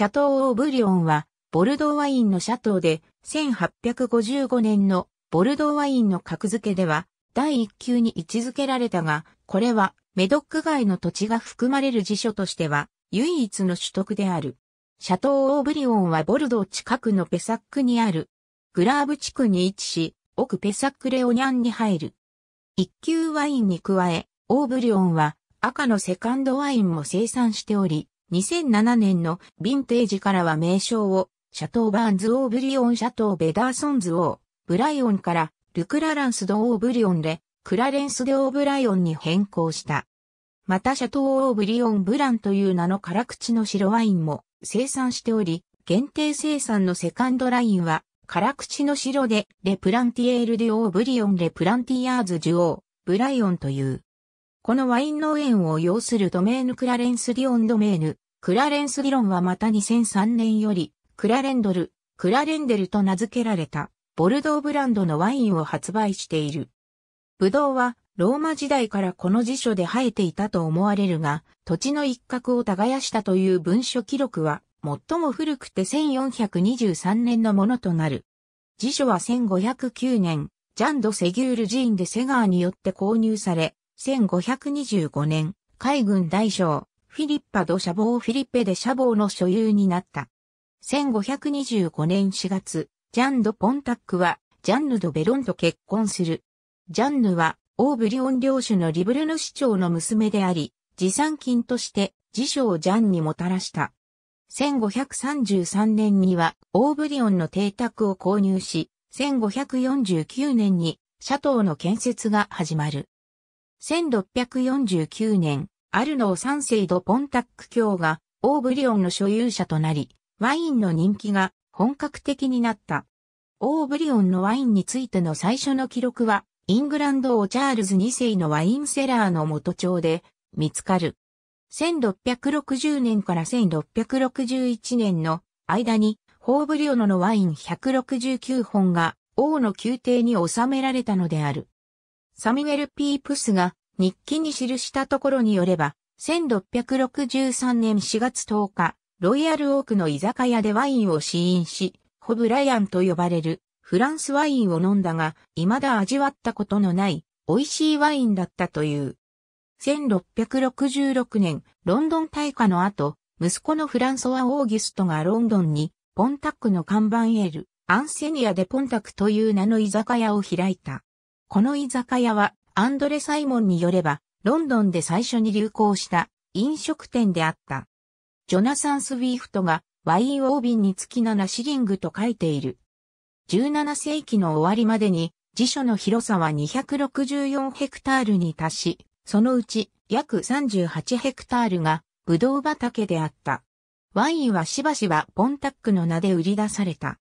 シャトー・オーブリオンは、ボルドーワインのシャトーで、1855年のボルドーワインの格付けでは、第1級に位置づけられたが、これは、メドック街の土地が含まれる辞書としては、唯一の取得である。シャトー・オーブリオンはボルドー近くのペサックにある。グラーブ地区に位置し、奥ペサックレオニャンに入る。一級ワインに加え、オーブリオンは赤のセカンドワインも生産しており、2007年のヴィンテージからは名称を、シャトーバーンズ・オーブリオン・シャトー・ベダーソンズ・オー、ブライオンから、ルクラランス・ド・オーブリオンで、クラレンス・デ・オーブライオンに変更した。また、シャトー・オーブリオン・ブランという名の辛口の白ワインも生産しており、限定生産のセカンドラインは、辛口の白で、レ・プランティエール・デ・オーブリオン・レ・プランティアーズ・ジュオー、ブライオンという。このワイン農園を要するドメーヌ・クラレンス・リオンドメーヌ、クラレンス・リロンはまた2003年より、クラレンドル、クラレンデルと名付けられた、ボルドーブランドのワインを発売している。ブドウは、ローマ時代からこの辞書で生えていたと思われるが、土地の一角を耕したという文書記録は、最も古くて1423年のものとなる。辞書は1509年、ジャンド・セギュール寺院でセガーによって購入され、1525年、海軍大将、フィリッパ・ド・シャボー・フィリッペ・デ・シャボーの所有になった。1525年4月、ジャン・ド・ポンタックは、ジャンヌ・ド・ベロンと結婚する。ジャンヌは、オーブリオン領主のリブルヌ市長の娘であり、持参金として、辞書をジャンにもたらした。1533年には、オーブリオンの邸宅を購入し、1549年に、シャトーの建設が始まる。1649年、アルノー三世ド・ポンタック教がオーブリオンの所有者となり、ワインの人気が本格的になった。オーブリオンのワインについての最初の記録は、イングランド王チャールズ2世のワインセラーの元帳で見つかる。1660年から1661年の間に、ホーブリオノのワイン169本が王の宮廷に収められたのである。サミュエル・ピープスが日記に記したところによれば、1663年4月10日、ロイヤルオークの居酒屋でワインを試飲し、ホブライアンと呼ばれるフランスワインを飲んだが、未だ味わったことのない美味しいワインだったという。1666年、ロンドン大火の後、息子のフランソワ・オーギュストがロンドンに、ポンタックの看板エール、アンセニアでポンタクという名の居酒屋を開いた。この居酒屋はアンドレ・サイモンによれば、ロンドンで最初に流行した飲食店であった。ジョナサン・スウィーフトがワインオービンにつき7シリングと書いている。17世紀の終わりまでに辞書の広さは264ヘクタールに達し、そのうち約38ヘクタールがブドウ畑であった。ワインはしばしばポンタックの名で売り出された。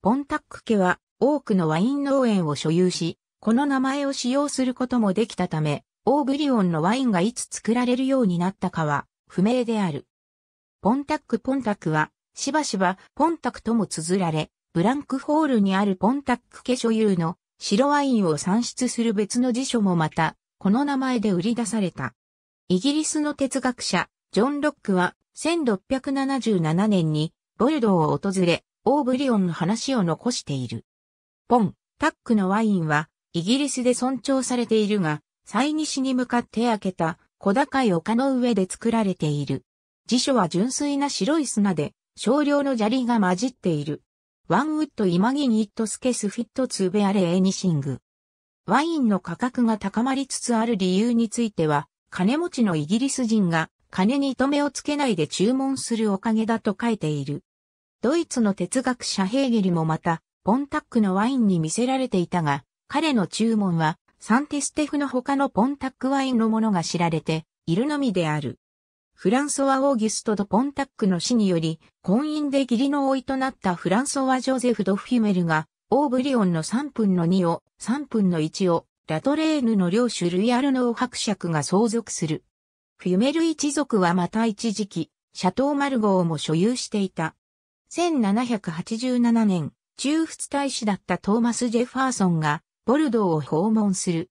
ポンタック家は多くのワイン農園を所有し、この名前を使用することもできたため、オーグリオンのワインがいつ作られるようになったかは不明である。ポンタックポンタックは、しばしばポンタックとも綴られ、ブランクホールにあるポンタック家所有の白ワインを産出する別の辞書もまた、この名前で売り出された。イギリスの哲学者、ジョン・ロックは、1677年に、ボルドーを訪れ、オーブリオンの話を残している。ポン、タックのワインは、イギリスで尊重されているが、西西に向かって開けた小高い丘の上で作られている。辞書は純粋な白い砂で少量の砂利が混じっている。ワンウッドイマギニットスケスフィットツーベアレエニシング。ワインの価格が高まりつつある理由については、金持ちのイギリス人が金に糸目をつけないで注文するおかげだと書いている。ドイツの哲学者ヘーゲルもまた、ポンタックのワインに見せられていたが、彼の注文は、サンティステフの他のポンタックワインのものが知られているのみである。フランソワ・オーギュスト・ド・ポンタックの死により、婚姻で義理の老いとなったフランソワ・ジョゼフ・ド・フィメルが、オーブリオンの3分の2を、3分の1を、ラトレーヌの領主ルイ・アルノー伯爵が相続する。フィメル一族はまた一時期、シャトー・マルゴーも所有していた。1787年、中仏大使だったトーマス・ジェファーソンが、ボルドーを訪問する。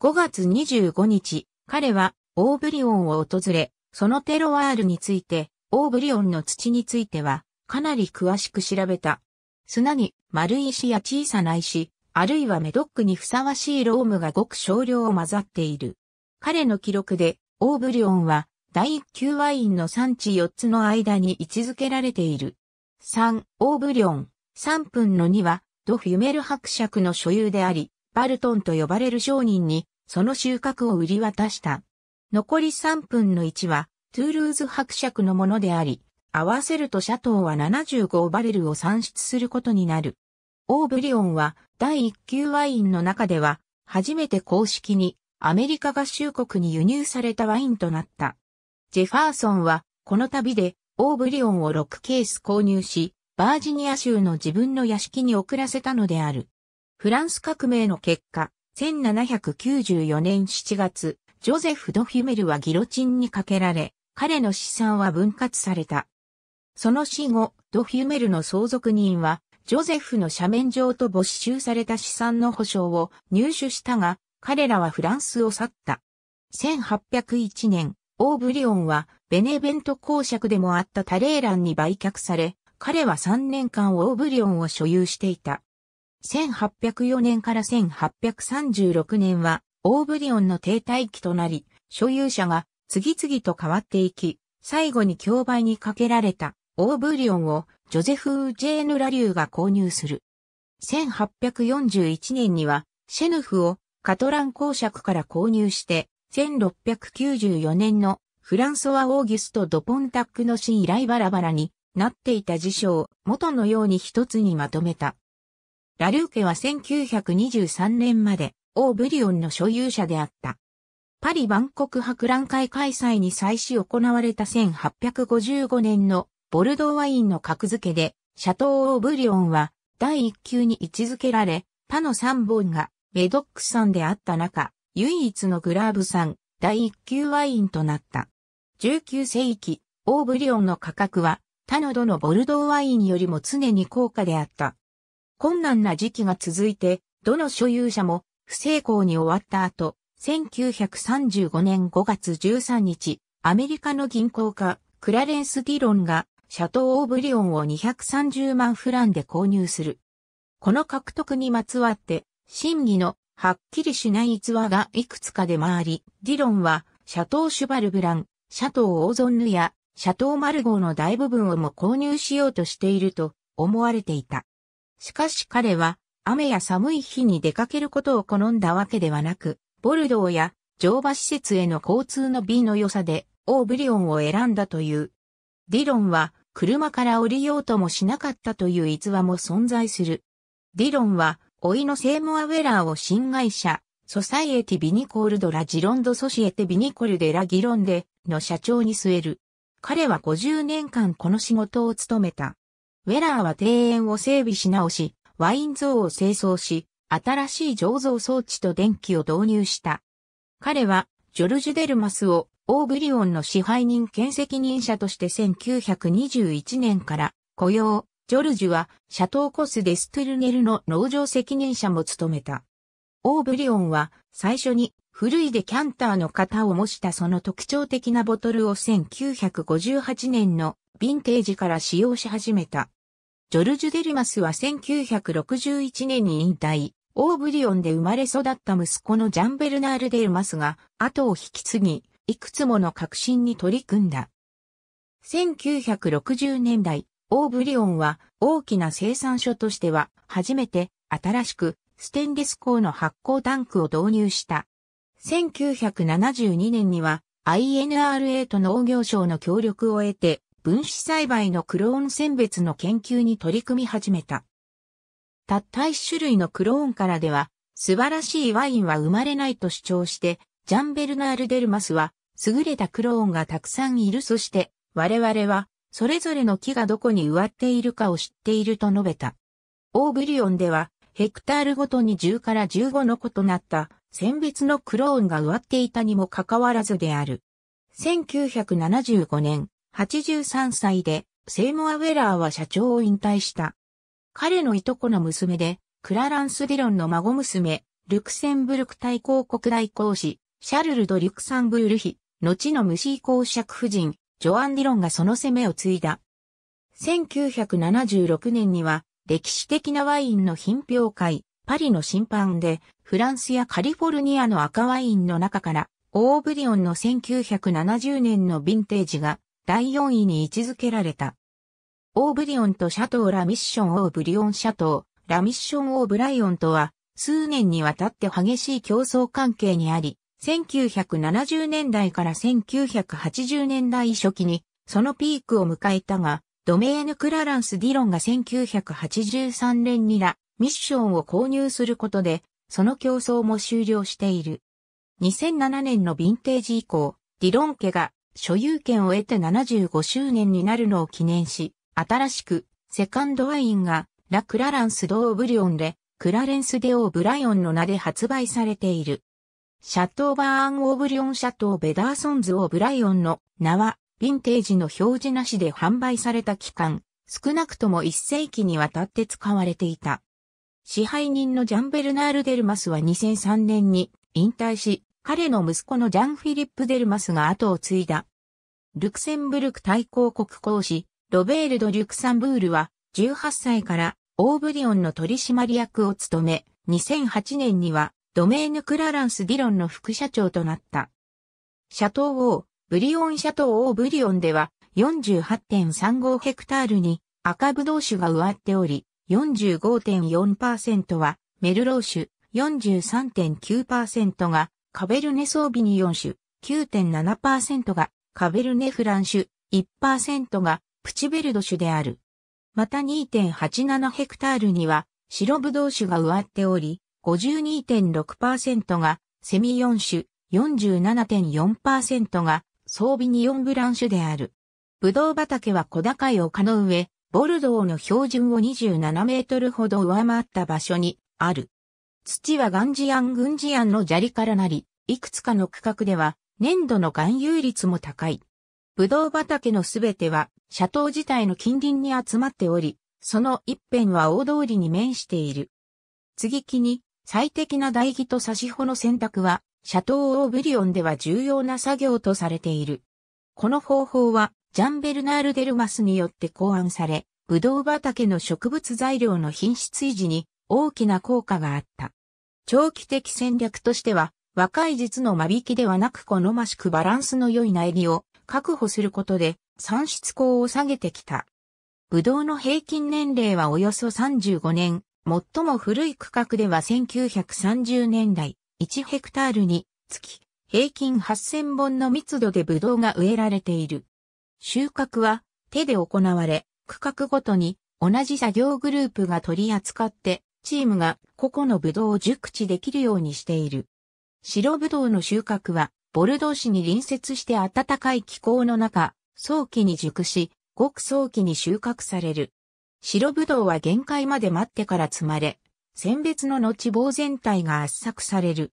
5月25日、彼はオーブリオンを訪れ、そのテロワールについて、オーブリオンの土については、かなり詳しく調べた。砂に丸石や小さな石、あるいはメドックにふさわしいロームがごく少量を混ざっている。彼の記録で、オーブリオンは、第1級ワインの産地4つの間に位置づけられている。3、オーブリオン、3分の2は、ド・フュメル伯爵の所有であり、バルトンと呼ばれる商人に、その収穫を売り渡した。残り3分の1は、トゥールーズ伯爵のものであり、合わせるとシャトーは75バレルを産出することになる。オーブリオンは第1級ワインの中では初めて公式にアメリカ合衆国に輸入されたワインとなった。ジェファーソンはこの旅でオーブリオンを6ケース購入し、バージニア州の自分の屋敷に送らせたのである。フランス革命の結果、1794年7月、ジョゼフ・ドフィメルはギロチンにかけられ、彼の資産は分割された。その死後、ドフィメルの相続人は、ジョゼフの斜面上と没収された資産の保証を入手したが、彼らはフランスを去った。1801年、オーブリオンは、ベネベント公爵でもあったタレーランに売却され、彼は3年間オーブリオンを所有していた。1804年から1836年は、オーブリオンの停滞期となり、所有者が次々と変わっていき、最後に競売にかけられたオーブリオンをジョゼフ・ジェーヌ・ラリューが購入する。1841年にはシェヌフをカトラン公爵から購入して、1694年のフランソワ・オーギュスト・ドポンタックの死以来バラバラになっていた辞書を元のように一つにまとめた。ラルーケは1923年までオーブリオンの所有者であった。パリ万国博覧会開催に際し行われた1855年のボルドーワインの格付けで、シャトー・オーブリオンは第1級に位置づけられ、他の3本がメドックさんであった中、唯一のグラーブさん第1級ワインとなった。19世紀、オーブリオンの価格は他のどのボルドーワインよりも常に高価であった。困難な時期が続いて、どの所有者も不成功に終わった後、1935年5月13日、アメリカの銀行家、クラレンス・ディロンが、シャトー・オブリオンを230万フランで購入する。この獲得にまつわって、審議のはっきりしない逸話がいくつかで回り、ディロンは、シャトー・シュバルブラン、シャトー・オーゾンヌや、シャトーマル号の大部分をも購入しようとしていると思われていた。しかし彼は雨や寒い日に出かけることを好んだわけではなく、ボルドーや乗馬施設への交通の便の良さでオーブリオンを選んだという。ディロンは車から降りようともしなかったという逸話も存在する。ディロンは、老いのセーモア・ウェラーを新会社、ソサイエティ・ビニコールドラ・ジロンド・ソシエテ・ィ・ビニコルデラ・ギロンデの社長に据える。彼は50年間この仕事を務めた。ウェラーは庭園を整備し直し、ワイン像を清掃し、新しい醸造装置と電気を導入した。彼は、ジョルジュ・デルマスを、オーブリオンの支配人兼責任者として1921年から雇用、ジョルジュは、シャトーコス・デストゥルネルの農場責任者も務めた。オーブリオンは、最初に古いデキャンターの型を模したその特徴的なボトルを1958年のヴィンテージから使用し始めた。ジョルジュ・デルマスは1961年に引退、オーブリオンで生まれ育った息子のジャンベルナール・デルマスが後を引き継ぎ、いくつもの革新に取り組んだ。1960年代、オーブリオンは大きな生産所としては初めて新しくステンレス鋼の発酵タンクを導入した。1972年には INRA と農業省の協力を得て、分子栽培のクローン選別の研究に取り組み始めた。たった一種類のクローンからでは、素晴らしいワインは生まれないと主張して、ジャンベルナール・デルマスは、優れたクローンがたくさんいる。そして、我々は、それぞれの木がどこに植わっているかを知っていると述べた。オーブリオンでは、ヘクタールごとに10から15の異なった選別のクローンが植わっていたにもかかわらずである。1975年、83歳で、セイモア・ウェラーは社長を引退した。彼のいとこの娘で、クラランス・ディロンの孫娘、ルクセンブルク大公国大公使、シャルル・ド・リュクサンブールヒ、後の無視公爵夫人、ジョアン・ディロンがその攻めを継いだ。1976年には、歴史的なワインの品評会、パリの審判で、フランスやカリフォルニアの赤ワインの中から、オーブリオンの1970年のヴィンテージが第4位に位置づけられた。オーブリオンとシャトーラミッションオーブリオンシャトー、ラミッションオーブライオンとは、数年にわたって激しい競争関係にあり、1970年代から1980年代初期に、そのピークを迎えたが、ドメーヌ・クラランス・ディロンが1983年にラ、ミッションを購入することで、その競争も終了している。2007年のヴィンテージ以降、ディロン家が所有権を得て75周年になるのを記念し、新しくセカンドワインがラ・クラランス・ド・オブリオンで、クラレンス・デ・オ・ブライオンの名で発売されている。シャトーバーン・オブリオン・シャトー・ベダーソンズ・オブライオンの名は、ヴィンテージの表示なしで販売された期間、少なくとも1世紀にわたって使われていた。支配人のジャンベルナール・デルマスは2003年に引退し、彼の息子のジャン・フィリップ・デルマスが後を継いだ。ルクセンブルク対抗国公使、ロベールド・リュクサンブールは18歳からオーブリオンの取締役を務め、2008年にはドメーヌ・クラランス・ディロンの副社長となった。シャトー・オー、ブリオン・シャトー・オー・ブリオンでは48.35ヘクタールに赤ブドウ種が植わっており、45.4%はメルロー種、43.9%がカベルネソービニオン種、9.7%がカベルネフラン種、1%がプチベルド種である。また2.87ヘクタールには白ブドウ種が植わっており、52.6%がセミ4種、47.4%が装備にンブラン種である。ブドウ畑は小高い丘の上、ボルドーの標準を27メートルほど上回った場所にある。土はガンジアン・グンジアンの砂利からなり、いくつかの区画では粘土の含有率も高い。ブドウ畑のすべては、トー自体の近隣に集まっており、その一辺は大通りに面している。次期に最適な台木と差し穂の選択は、トー・オーブリオンでは重要な作業とされている。この方法はジャンベルナール・デルマスによって考案され、ブドウ畑の植物材料の品質維持に大きな効果があった。長期的戦略としては、若い実の間引きではなく好ましくバランスの良い苗木を確保することで産出口を下げてきた。ブドウの平均年齢はおよそ35年、最も古い区画では1930年代、1ヘクタールにつき平均8000本の密度でブドウが植えられている。収穫は手で行われ、区画ごとに同じ作業グループが取り扱って、チームが個々のブドウを熟知できるようにしている。白ブドウの収穫は、ボルドー市に隣接して暖かい気候の中、早期に熟し、ごく早期に収穫される。白ブドウは限界まで待ってから積まれ、選別の後棒全体が圧搾される。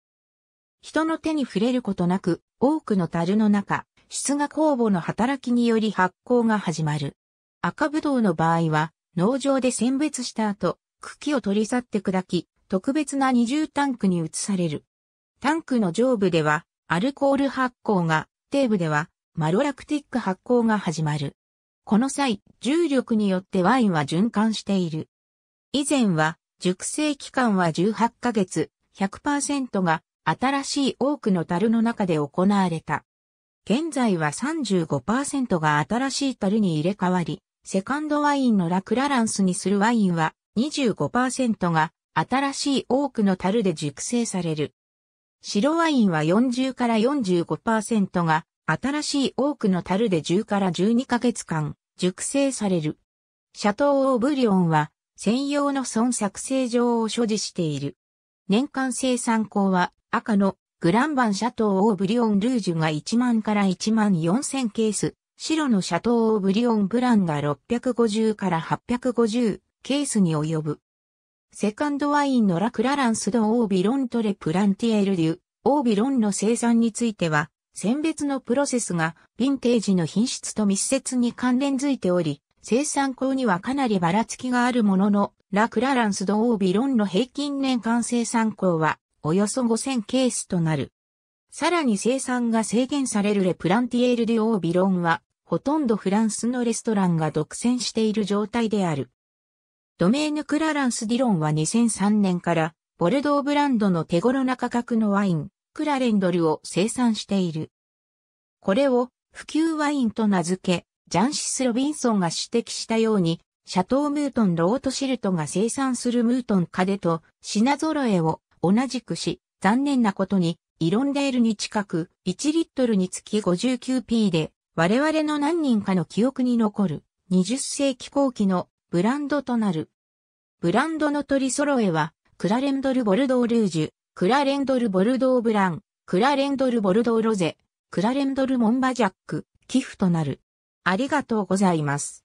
人の手に触れることなく、多くの樽の中、質が酵母の働きにより発酵が始まる。赤ぶどうの場合は、農場で選別した後、茎を取り去って砕き、特別な二重タンクに移される。タンクの上部では、アルコール発酵が、底部では、マロラクティック発酵が始まる。この際、重力によってワインは循環している。以前は、熟成期間は18ヶ月、100%が新しい多くの樽の中で行われた。現在は35%が新しい樽に入れ替わり、セカンドワインのラクラランスにするワインは25%が新しい多くの樽で熟成される。白ワインは40から45%が新しい多くの樽で10から12ヶ月間熟成される。シャトーオーブリオンは専用の損作成場を所持している。年間生産校は赤のグランバンシャトーオーブリオンルージュが1万から1万4000ケース、白のシャトーオーブリオンブランが650から850ケースに及ぶ。セカンドワインのラクラランスドオービロントレプランティエルデュ、オービロンの生産については、選別のプロセスがヴィンテージの品質と密接に関連づいており、生産口にはかなりばらつきがあるものの、ラクラランスドオービロンの平均年間生産口はおよそ5000ケースとなる。さらに生産が制限されるレプランティエール・デュ・オー・ビロンは、ほとんどフランスのレストランが独占している状態である。ドメーヌ・クラランス・ディロンは2003年から、ボルドーブランドの手頃な価格のワイン、クラレンドルを生産している。これを、普及ワインと名付け、ジャンシス・ロビンソンが指摘したように、シャトー・ムートン・ロートシルトが生産するムートン・カデと品揃えを同じくし、残念なことに、イロンデールに近く、1リットルにつき 59p で、我々の何人かの記憶に残る、20世紀後期のブランドとなる。ブランドの取り揃えは、クラレンドル・ボルドー・ルージュ、クラレンドル・ボルドー・ブラン、クラレンドル・ボルドー・ロゼ、クラレンドル・モンバジャック、寄付となる。ありがとうございます。